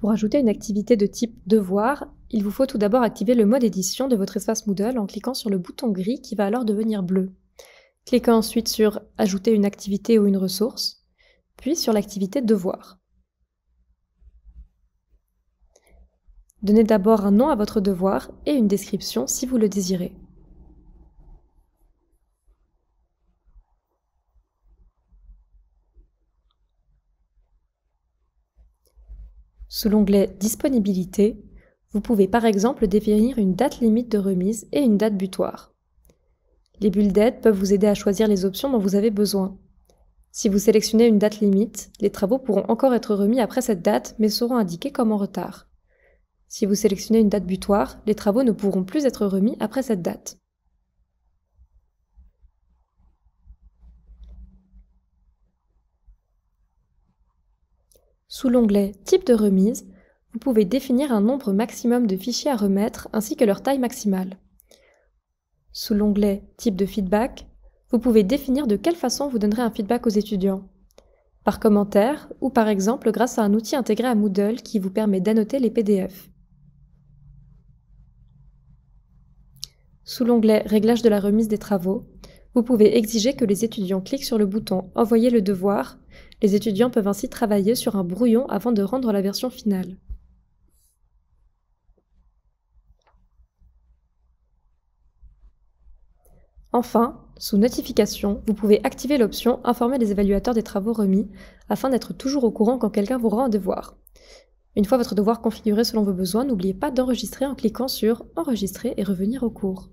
Pour ajouter une activité de type devoir, il vous faut tout d'abord activer le mode édition de votre espace Moodle en cliquant sur le bouton gris qui va alors devenir bleu. Cliquez ensuite sur Ajouter une activité ou une ressource, puis sur l'activité devoir. Donnez d'abord un nom à votre devoir et une description si vous le désirez. Sous l'onglet Disponibilité, vous pouvez par exemple définir une date limite de remise et une date butoir. Les bulles d'aide peuvent vous aider à choisir les options dont vous avez besoin. Si vous sélectionnez une date limite, les travaux pourront encore être remis après cette date mais seront indiqués comme en retard. Si vous sélectionnez une date butoir, les travaux ne pourront plus être remis après cette date. Sous l'onglet Type de remise, vous pouvez définir un nombre maximum de fichiers à remettre ainsi que leur taille maximale. Sous l'onglet Type de feedback, vous pouvez définir de quelle façon vous donnerez un feedback aux étudiants. Par commentaire ou par exemple grâce à un outil intégré à Moodle qui vous permet d'annoter les PDF. Sous l'onglet Réglage de la remise des travaux, vous pouvez exiger que les étudiants cliquent sur le bouton Envoyer le devoir. Les étudiants peuvent ainsi travailler sur un brouillon avant de rendre la version finale. Enfin, sous Notification, vous pouvez activer l'option Informer les évaluateurs des travaux remis afin d'être toujours au courant quand quelqu'un vous rend un devoir. Une fois votre devoir configuré selon vos besoins, n'oubliez pas d'enregistrer en cliquant sur Enregistrer et revenir au cours.